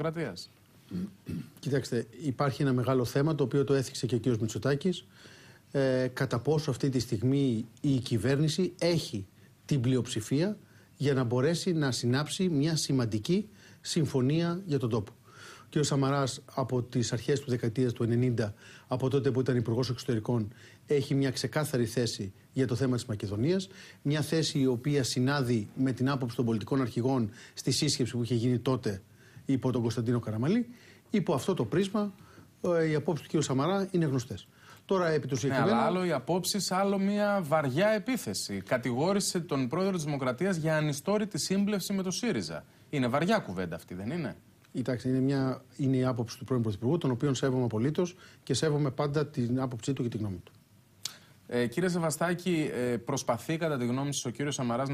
Δημοκρατίας. Κοιτάξτε, υπάρχει ένα μεγάλο θέμα το οποίο το έθιξε και ο κ. Μητσοτάκης. Ε, κατά πόσο αυτή τη στιγμή η κυβέρνηση έχει την πλειοψηφία για να μπορέσει να συνάψει μια σημαντική συμφωνία για τον τόπο. Ο κ. Σαμαράς από τις αρχές του δεκαετίας του 90, από τότε που ήταν Υπουργός Εξωτερικών, έχει μια ξεκάθαρη θέση για το θέμα της Μακεδονίας. Μια θέση η οποία συνάδει με την άποψη των πολιτικών αρχηγών στη σύσκεψη που είχε γίνει τότε υπό τον Κωνσταντίνο Καραμαλή, υπό αυτό το πρίσμα ε, οι απόψεις του κ. Σαμαρά είναι γνωστές. Τώρα επί του συγκεκριμένου. Ναι, αλλά άλλο οι απόψεις, άλλο μια βαριά επίθεση. Κατηγόρησε τον πρόεδρο της Δημοκρατίας για ανιστόρητη σύμπλευση με το ΣΥΡΙΖΑ. Είναι βαριά κουβέντα αυτή, δεν είναι. Κοιτάξτε, είναι, μια, είναι η άποψη του πρώην Πρωθυπουργού, τον οποίον σέβομαι απολύτως και σέβομαι πάντα την άποψή του και τη γνώμη του. Ε, κύριε Σεβαστάκη, ε, προσπαθεί κατά τη γνώμη σας ο κύριος Σαμαράς